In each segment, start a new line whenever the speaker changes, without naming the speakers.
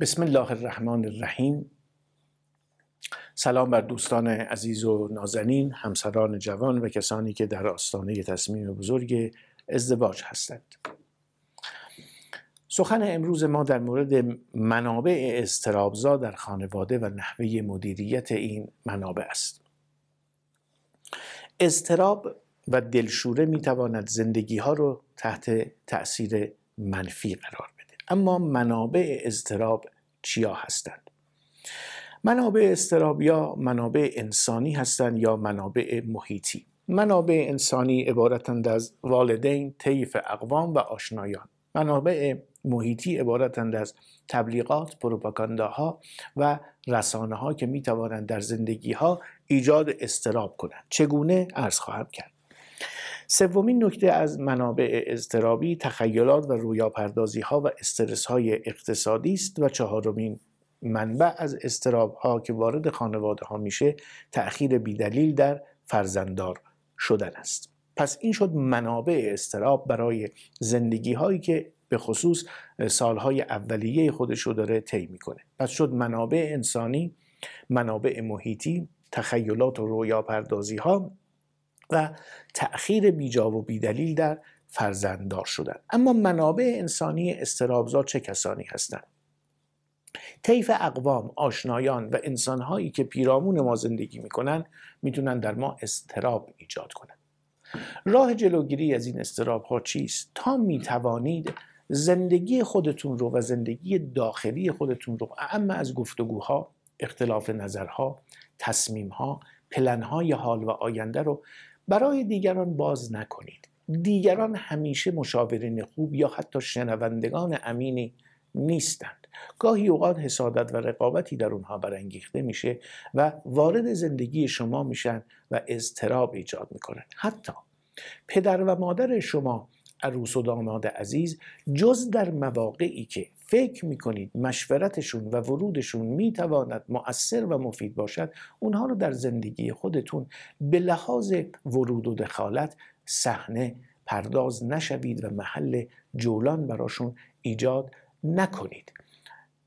بسم الله الرحمن الرحیم سلام بر دوستان عزیز و نازنین همسران جوان و کسانی که در آستانه تصمیم بزرگ ازدواج هستند سخن امروز ما در مورد منابع استرابزا در خانواده و نحوه مدیریت این منابع است اضطراب و دلشوره میتواند تواند زندگی ها رو تحت تأثیر منفی قرار اما منابع اضطراب چیا هستند منابع اضطراب یا منابع انسانی هستند یا منابع محیطی منابع انسانی عبارتند از والدین طیف اقوام و آشنایان منابع محیطی عبارتند از تبلیغات، پروپاگانداها و رسانه ها که می در زندگی ها ایجاد اضطراب کنند. چگونه عرض خواهم کرد. سومین نکته از منابع اضطرابی تخیلات و رویاپردازی ها و استرس های اقتصادی است و چهارمین منبع از استراب ها که وارد خانواده ها میشه تأخیر بیدلیل در فرزندار شدن است پس این شد منابع استراب برای زندگی هایی که به خصوص سالهای اولیه خودش رو داره طی میکنه پس شد منابع انسانی منابع محیطی تخیلات و پردازی ها و تأخیر بیجا و بیدلیل در فرزنددار شدن اما منابع انسانی استرابزا چه کسانی هستند طیف اقوام آشنایان و انسانهایی که پیرامون ما زندگی میکنن میتونن در ما استراب ایجاد کنند راه جلوگیری از این استراب ها چیست تا میتوانید زندگی خودتون رو و زندگی داخلی خودتون رو اما از گفتگوها اختلاف نظرها تصمیمها پلنهای حال و آینده رو برای دیگران باز نکنید دیگران همیشه مشاورین خوب یا حتی شنوندگان امینی نیستند گاهی اوقات حسادت و رقابتی در اونها برانگیخته میشه و وارد زندگی شما میشن و اضطراب ایجاد میکنن حتی پدر و مادر شما عروس و داماد عزیز جز در مواقعی که فکر میکنید مشورتشون و ورودشون میتواند مؤثر و مفید باشد اونها رو در زندگی خودتون به لحاظ ورود و دخالت صحنه پرداز نشوید و محل جولان براشون ایجاد نکنید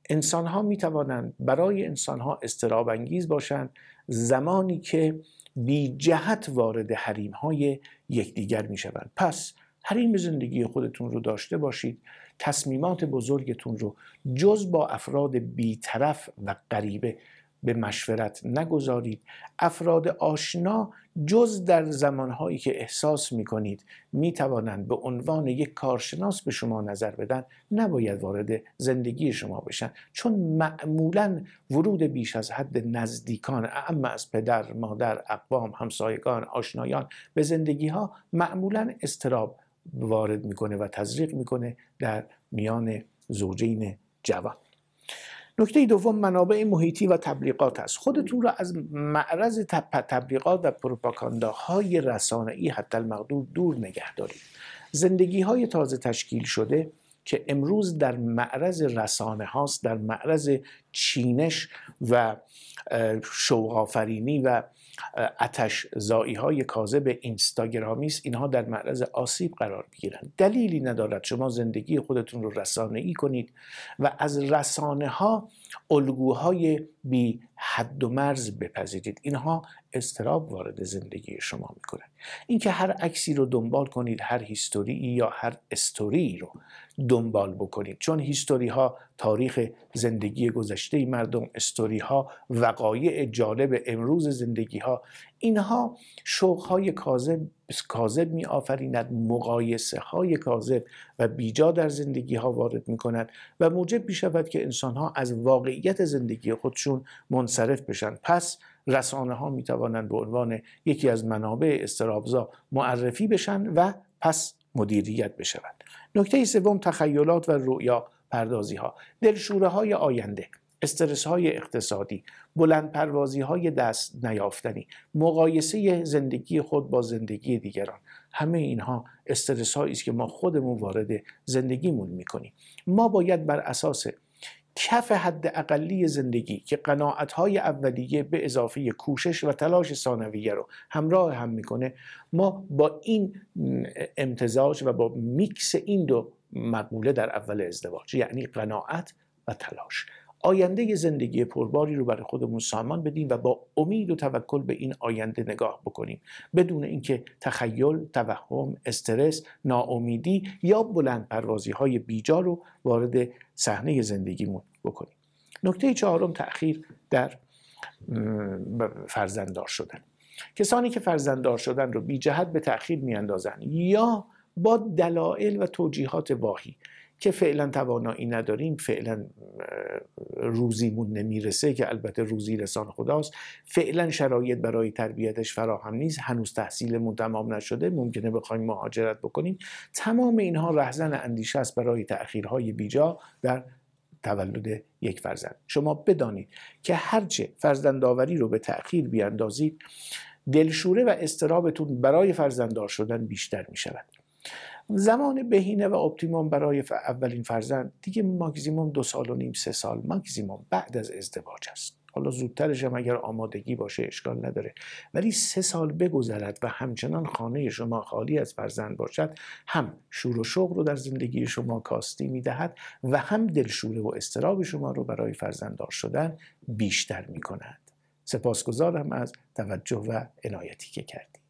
انسان ها می توانند برای انسان ها استراب انگیز باشند زمانی که بی جهت وارد حریم های یکدیگر می شوند پس حریم زندگی خودتون رو داشته باشید تصمیمات بزرگتون رو جز با افراد بیطرف و غریبه به مشورت نگذارید افراد آشنا جز در زمانهایی که احساس می کنید می توانند به عنوان یک کارشناس به شما نظر بدن نباید وارد زندگی شما بشن چون معمولا ورود بیش از حد نزدیکان اما از پدر، مادر، اقوام، همسایگان، آشنایان به زندگی ها معمولا استراب وارد میکنه و تزریق میکنه در میان زوجین جوان نکته دوم منابع محیطی و تبلیغات است خودتون را از معرض تبلیغات و پروپاگانداهای ای حتی المقدور دور نگه دارید زندگی های تازه تشکیل شده که امروز در معرض رسانه هاست در معرض چینش و شوقافرینی و اتش زایی های کاذب اینستاگرامی است اینها در معرض آسیب قرار بگیرند دلیلی ندارد شما زندگی خودتون رو رسانه ای کنید و از رسانه ها الگوهای بی حد و مرز بپذیرید اینها استراب وارد زندگی شما میکنه اینکه هر عکسی رو دنبال کنید هر هیستوری یا هر استوری رو دنبال بکنید چون هیستوری ها تاریخ زندگی گذشته مردم استوری ها وقایع جالب امروز زندگی ها اینها شوقهای کاذب کاذب می آفریند مقایسه های کاذب و بیجا در زندگی ها وارد می کند و موجب می شود که انسان ها از واقعیت زندگی خودشون منصرف بشن پس رسانه ها می توانند به عنوان یکی از منابع استرابزا معرفی بشن و پس مدیریت بشوند نکته سوم تخیلات و رؤیا پردازی ها دلشوره های آینده استرس های اقتصادی بلند پروازی های دست نیافتنی مقایسه زندگی خود با زندگی دیگران همه اینها استرس هایی است که ما خودمون وارد زندگیمون میکنیم ما باید بر اساس کف حد اقلی زندگی که قناعت های اولیه به اضافه کوشش و تلاش ثانویه رو همراه هم میکنه ما با این امتزاج و با میکس این دو مقوله در اول ازدواج یعنی قناعت و تلاش آینده زندگی پرباری رو برای خودمون سامان بدیم و با امید و توکل به این آینده نگاه بکنیم بدون اینکه تخیل، توهم، استرس، ناامیدی یا بلند پروازی های بیجا رو وارد صحنه زندگیمون بکنیم نکته چهارم تأخیر در فرزنددار شدن کسانی که فرزنددار شدن رو بی جهت به تأخیر میاندازن یا با دلایل و توجیهات واهی که فعلا توانایی نداریم فعلا روزیمون نمیرسه که البته روزی رسان خداست فعلا شرایط برای تربیتش فراهم نیست هنوز تحصیلمون تمام نشده ممکنه بخوایم مهاجرت بکنیم تمام اینها رهزن اندیشه است برای تأخیرهای بیجا در تولد یک فرزند شما بدانید که هرچه فرزندآوری رو به تأخیر بیاندازید دلشوره و استرابتون برای فرزنددار شدن بیشتر می شود زمان بهینه و اپتیموم برای اولین فرزند دیگه ماکزیموم دو سال و نیم سه سال ماکزیموم بعد از ازدواج است حالا زودترش هم اگر آمادگی باشه اشکال نداره ولی سه سال بگذرد و همچنان خانه شما خالی از فرزند باشد هم شور و شوق رو در زندگی شما کاستی میدهد و هم دلشوره و استراب شما رو برای فرزنددار شدن بیشتر میکند سپاسگزارم از توجه و عنایتی که کردی